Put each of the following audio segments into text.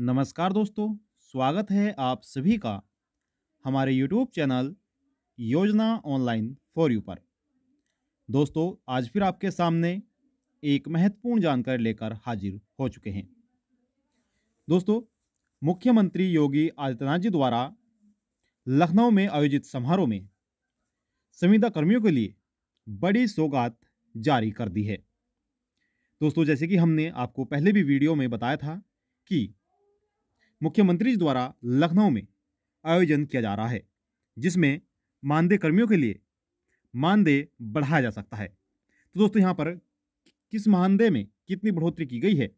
नमस्कार दोस्तों स्वागत है आप सभी का हमारे YouTube channel Yojana online for you पर दोस्तों आज फिर आपके सामने एक महत्वपूर्ण जानकारी लेकर हाजिर हो चुके हैं दोस्तों मुख्यमंत्री योगी आदित्यनाथ जी द्वारा लखनऊ में आयोजित समारोह में संविदा कर्मियों के लिए बड़ी सौगात जारी कर दी है दोस्तों जैसे कि हमने आपको पहले भी वीडियो में बताया था कि मुख्यमंत्री द्वारा लखनऊ में आयोजन किया जा रहा है जिसमें मानदेय कर्मियों के लिए मानदेय बढ़ाया जा सकता है तो दोस्तों यहाँ पर किस मानदेय में कितनी बढ़ोतरी की गई है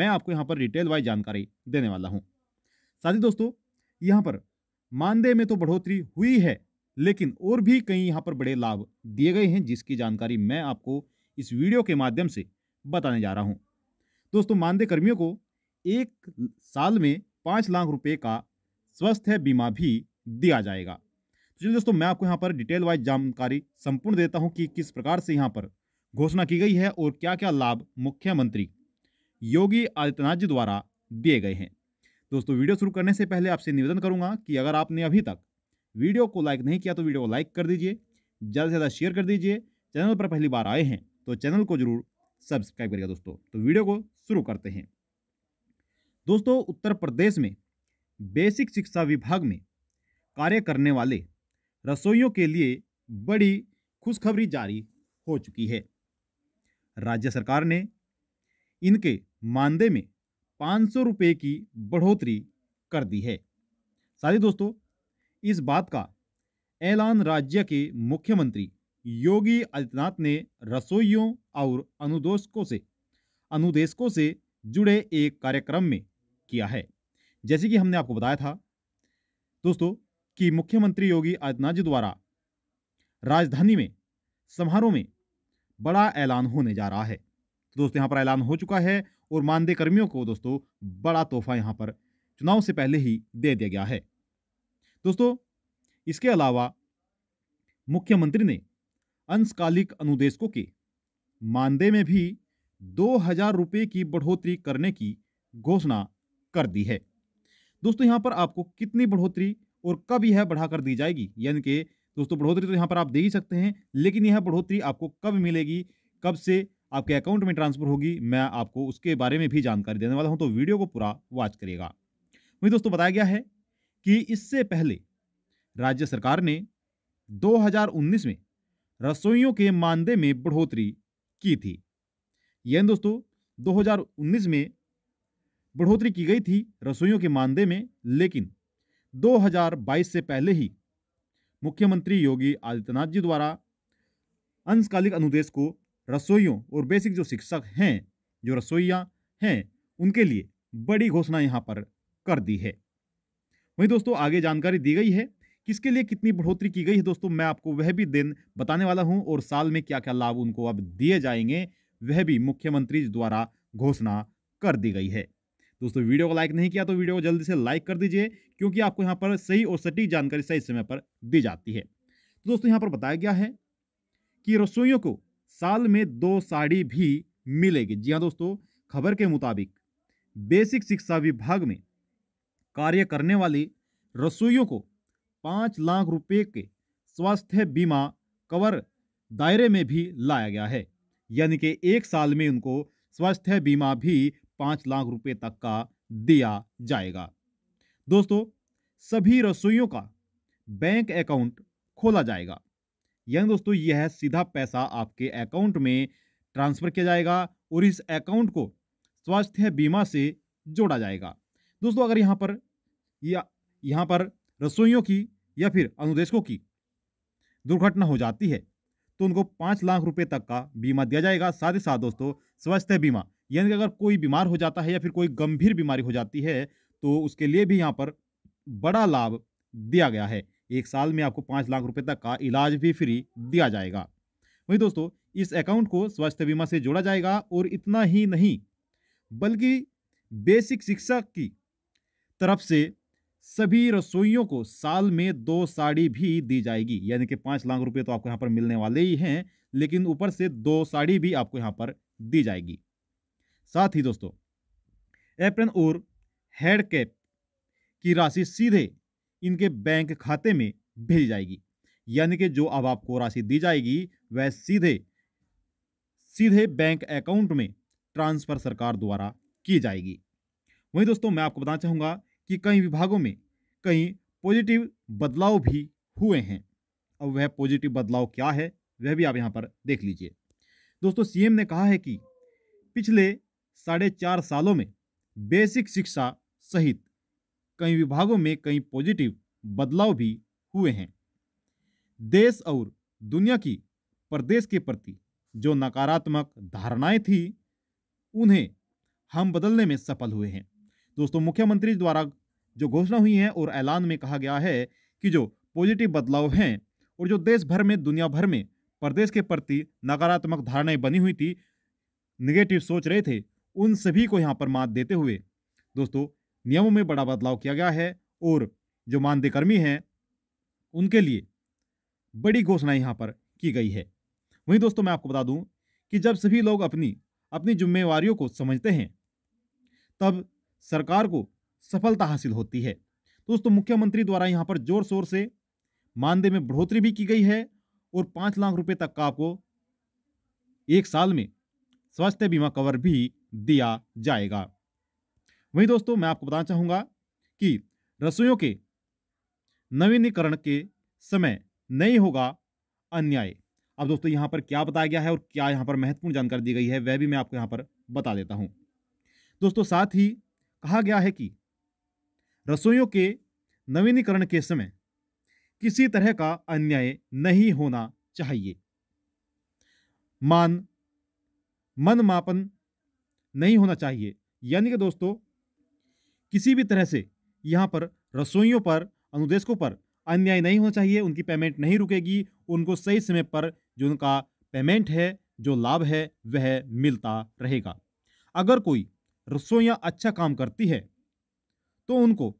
मैं आपको यहाँ पर डिटेल वाइज जानकारी देने वाला हूँ साथ ही दोस्तों यहाँ पर मानदेय में तो बढ़ोतरी हुई है लेकिन और भी कई यहाँ पर बड़े लाभ दिए गए हैं जिसकी जानकारी मैं आपको इस वीडियो के माध्यम से बताने जा रहा हूँ दोस्तों मानदेय कर्मियों को एक साल में पाँच लाख रुपए का स्वास्थ्य बीमा भी दिया जाएगा तो चलिए दोस्तों मैं आपको यहाँ पर डिटेल वाइज जानकारी संपूर्ण देता हूँ कि किस प्रकार से यहाँ पर घोषणा की गई है और क्या क्या लाभ मुख्यमंत्री योगी आदित्यनाथ जी द्वारा दिए गए हैं दोस्तों वीडियो शुरू करने से पहले आपसे निवेदन करूंगा कि अगर आपने अभी तक वीडियो को लाइक नहीं किया तो वीडियो को लाइक कर दीजिए ज़्यादा से ज़्यादा शेयर कर दीजिए चैनल पर पहली बार आए हैं तो चैनल को जरूर सब्सक्राइब करिएगा दोस्तों तो वीडियो को शुरू करते हैं दोस्तों उत्तर प्रदेश में बेसिक शिक्षा विभाग में कार्य करने वाले रसोइयों के लिए बड़ी खुशखबरी जारी हो चुकी है राज्य सरकार ने इनके मानदेय में पाँच सौ रुपये की बढ़ोतरी कर दी है साथ ही दोस्तों इस बात का ऐलान राज्य के मुख्यमंत्री योगी आदित्यनाथ ने रसोइयों और अनुदेशकों से अनुदेशकों से जुड़े एक कार्यक्रम में किया है जैसे कि हमने आपको बताया था दोस्तों कि मुख्यमंत्री योगी आदित्यनाथ जी द्वारा राजधानी में समारोह में बड़ा ऐलान होने जा रहा है तो दोस्तों यहाँ पर ऐलान हो चुका है और मानदेय कर्मियों को दोस्तों बड़ा तोहफा यहाँ पर चुनाव से पहले ही दे दिया गया है दोस्तों इसके अलावा मुख्यमंत्री ने अंशकालिक अनुदेशकों के मानदेय में भी दो हजार रुपये की बढ़ोतरी करने की घोषणा कर दी है दोस्तों यहाँ पर आपको कितनी बढ़ोतरी और कब यह बढ़ाकर दी जाएगी यानी कि दोस्तों बढ़ोतरी तो यहाँ पर आप दे ही सकते हैं लेकिन यह बढ़ोतरी आपको कब मिलेगी कब से आपके अकाउंट में ट्रांसफर होगी मैं आपको उसके बारे में भी जानकारी देने वाला हूँ तो वीडियो को पूरा वॉच करेगा वही दोस्तों बताया गया है कि इससे पहले राज्य सरकार ने 2019 में रसोइयों के मानदेय में बढ़ोतरी की थी यानी दोस्तों 2019 में बढ़ोतरी की गई थी रसोइयों के मानदेय में लेकिन 2022 से पहले ही मुख्यमंत्री योगी आदित्यनाथ जी द्वारा अंशकालिक अनुदेश को रसोइयों और बेसिक जो शिक्षक हैं जो रसोइया हैं उनके लिए बड़ी घोषणा यहाँ पर कर दी है वहीं दोस्तों आगे जानकारी दी गई है किसके लिए कितनी बढ़ोतरी की गई है दोस्तों मैं आपको वह भी दिन बताने वाला हूँ और साल में क्या क्या लाभ उनको अब दिए जाएंगे वह भी मुख्यमंत्री द्वारा घोषणा कर दी गई है दोस्तों वीडियो को लाइक नहीं किया तो वीडियो को जल्दी से लाइक कर दीजिए क्योंकि आपको यहाँ पर सही और सटीक जानकारी सही समय पर दी जाती है तो दोस्तों यहाँ पर बताया गया है कि रसोइयों को साल में दो साड़ी भी मिलेगी जी हाँ दोस्तों खबर के मुताबिक बेसिक शिक्षा विभाग में कार्य करने वाली रसोइयों को पाँच लाख रुपये के स्वास्थ्य बीमा कवर दायरे में भी लाया गया है यानी कि एक साल में उनको स्वास्थ्य बीमा भी पाँच लाख रुपए तक का दिया जाएगा दोस्तों सभी रसोइयों का बैंक अकाउंट खोला जाएगा यानी दोस्तों यह सीधा पैसा आपके अकाउंट में ट्रांसफ़र किया जाएगा और इस अकाउंट को स्वास्थ्य बीमा से जोड़ा जाएगा दोस्तों अगर यहाँ पर या यहाँ पर रसोइयों की या फिर अनुदेशकों की दुर्घटना हो जाती है तो उनको पाँच लाख रुपए तक का बीमा दिया जाएगा साथ ही साथ दोस्तों स्वास्थ्य बीमा यानी कि अगर कोई बीमार हो जाता है या फिर कोई गंभीर बीमारी हो जाती है तो उसके लिए भी यहाँ पर बड़ा लाभ दिया गया है एक साल में आपको पाँच लाख रुपए तक का इलाज भी फ्री दिया जाएगा वही दोस्तों इस अकाउंट को स्वास्थ्य बीमा से जोड़ा जाएगा और इतना ही नहीं बल्कि बेसिक शिक्षा की तरफ से सभी रसोइयों को साल में दो साड़ी भी दी जाएगी यानी कि पाँच लाख रुपए तो आपको यहाँ पर मिलने वाले ही हैं लेकिन ऊपर से दो साड़ी भी आपको यहाँ पर दी जाएगी साथ ही दोस्तों एप्रन और हेड कैप की राशि सीधे इनके बैंक खाते में भेजी जाएगी यानी कि जो अब आपको राशि दी जाएगी वह सीधे सीधे बैंक अकाउंट में ट्रांसफ़र सरकार द्वारा की जाएगी वहीं दोस्तों मैं आपको बताना चाहूँगा कि कई विभागों में कई पॉजिटिव बदलाव भी हुए हैं अब वह पॉजिटिव बदलाव क्या है वह भी आप यहाँ पर देख लीजिए दोस्तों सीएम ने कहा है कि पिछले साढ़े चार सालों में बेसिक शिक्षा सहित कई विभागों में कई पॉजिटिव बदलाव भी हुए हैं देश और दुनिया की प्रदेश के प्रति जो नकारात्मक धारणाएं थी उन्हें हम बदलने में सफल हुए हैं दोस्तों मुख्यमंत्री द्वारा जो घोषणा हुई है और ऐलान में कहा गया है कि जो पॉजिटिव बदलाव हैं और जो देश भर में दुनिया भर में प्रदेश के प्रति नकारात्मक धारणाएं बनी हुई थी निगेटिव सोच रहे थे उन सभी को यहाँ पर मात देते हुए दोस्तों नियमों में बड़ा बदलाव किया गया है और जो मानदेय कर्मी हैं उनके लिए बड़ी घोषणा यहाँ पर की गई है वहीं दोस्तों मैं आपको बता दूँ कि जब सभी लोग अपनी अपनी जिम्मेवारियों को समझते हैं तब सरकार को सफलता हासिल होती है दोस्तों मुख्यमंत्री द्वारा यहाँ पर जोर शोर से मानदेय में बढ़ोतरी भी की गई है और पाँच लाख रुपए तक का आपको एक साल में स्वास्थ्य बीमा कवर भी दिया जाएगा वहीं दोस्तों मैं आपको बताना चाहूँगा कि रसोइयों के नवीनीकरण के समय नहीं होगा अन्याय अब दोस्तों यहाँ पर क्या बताया गया है और क्या यहाँ पर महत्वपूर्ण जानकारी दी गई है वह भी मैं आपको यहाँ पर बता देता हूँ दोस्तों साथ ही कहा गया है कि रसोइयों के नवीनीकरण के समय किसी तरह का अन्याय नहीं होना चाहिए मान मन मापन नहीं होना चाहिए यानी कि दोस्तों किसी भी तरह से यहाँ पर रसोइयों पर अनुदेशकों पर अन्याय नहीं होना चाहिए उनकी पेमेंट नहीं रुकेगी उनको सही समय पर जो उनका पेमेंट है जो लाभ है वह मिलता रहेगा अगर कोई रसोइयाँ अच्छा काम करती है तो उनको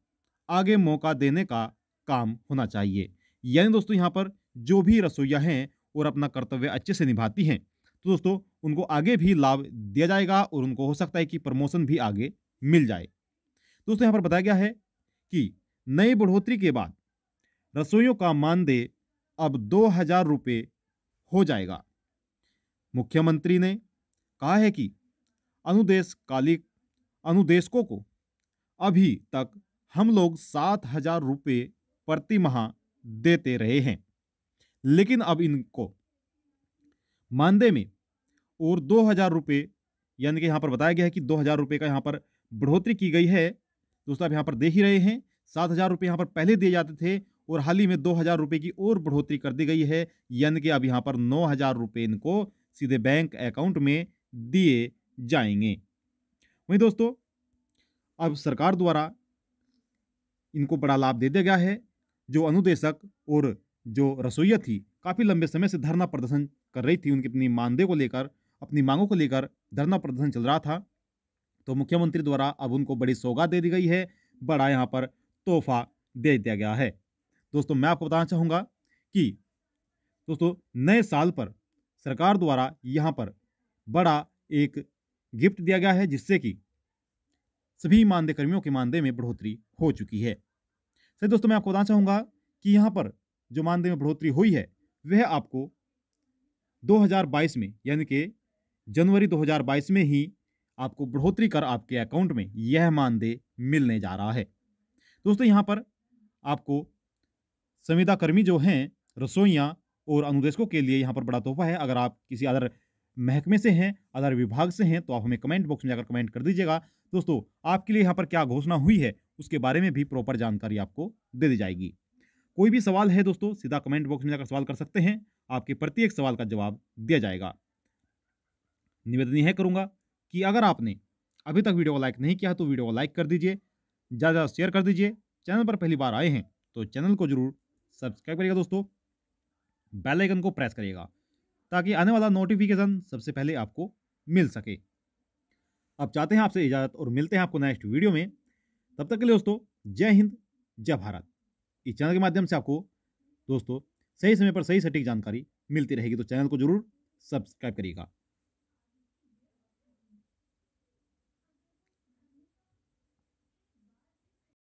आगे मौका देने का काम होना चाहिए यानी दोस्तों यहाँ पर जो भी रसोइया हैं और अपना कर्तव्य अच्छे से निभाती हैं तो दोस्तों उनको आगे भी लाभ दिया जाएगा और उनको हो सकता है कि प्रमोशन भी आगे मिल जाए दोस्तों यहाँ पर बताया गया है कि नई बढ़ोतरी के बाद रसोइयों का मानदेय अब दो हजार रुपये हो जाएगा मुख्यमंत्री ने कहा है कि अनुदेशकालिक अनुदेशकों को अभी तक हम लोग सात हजार रुपये प्रति माह देते रहे हैं लेकिन अब इनको मानदेय में और दो हज़ार रुपये यानी कि यहाँ पर बताया गया है कि दो हज़ार रुपये का यहाँ पर बढ़ोतरी की गई है दोस्तों आप यहाँ पर देख ही रहे हैं सात हज़ार रुपये यहाँ पर पहले दिए जाते थे और हाल ही में दो हज़ार रुपये की और बढ़ोतरी कर दी गई है यानी कि अब यहाँ पर नौ हज़ार रुपये इनको सीधे बैंक अकाउंट में दिए जाएंगे वहीं दोस्तों अब सरकार द्वारा इनको बड़ा लाभ दे दिया गया है जो अनुदेशक और जो रसोईया थी काफ़ी लंबे समय से धरना प्रदर्शन कर रही थी उनके अपनी मानदेय को लेकर अपनी मांगों को लेकर धरना प्रदर्शन चल रहा था तो मुख्यमंत्री द्वारा अब उनको बड़ी सौगात दे दी गई है बड़ा यहाँ पर तोहफा दे दिया गया है दोस्तों मैं आपको बताना चाहूँगा कि दोस्तों नए साल पर सरकार द्वारा यहाँ पर बड़ा एक गिफ्ट दिया गया है जिससे कि सभी मानदेय कर्मियों के मानदेय में बढ़ोतरी हो चुकी है सही दोस्तों मैं आपको बताना चाहूँगा कि यहाँ पर जो मानदेय में बढ़ोतरी हुई है वह आपको 2022 में यानी कि जनवरी 2022 में ही आपको बढ़ोतरी कर आपके अकाउंट में यह मानदेय मिलने जा रहा है दोस्तों यहाँ पर आपको संविदा कर्मी जो हैं रसोइयाँ और अनुदेशकों के लिए यहाँ पर बड़ा तोहफा है अगर आप किसी अदर महकमे से हैं अदर विभाग से हैं तो आप हमें कमेंट बॉक्स में जाकर कमेंट कर दीजिएगा दोस्तों आपके लिए यहाँ पर क्या घोषणा हुई है उसके बारे में भी प्रॉपर जानकारी आपको दे दी जाएगी कोई भी सवाल है दोस्तों सीधा कमेंट बॉक्स में जाकर सवाल कर सकते हैं आपके प्रत्येक सवाल का जवाब दिया जाएगा निवेदन यह करूँगा कि अगर आपने अभी तक वीडियो को लाइक नहीं किया तो वीडियो को लाइक कर दीजिए ज़्यादा ज़्यादा शेयर कर दीजिए चैनल पर पहली बार आए हैं तो चैनल को ज़रूर सब्सक्राइब करिएगा दोस्तों बेल आइकन को प्रेस करिएगा ताकि आने वाला नोटिफिकेशन सबसे पहले आपको मिल सके अब चाहते हैं आपसे इजाज़त और मिलते हैं आपको नेक्स्ट वीडियो में तब तक के लिए दोस्तों जय हिंद जय भारत इस चैनल के माध्यम से आपको दोस्तों सही समय पर सही सटीक जानकारी मिलती रहेगी तो चैनल को जरूर सब्सक्राइब करिएगा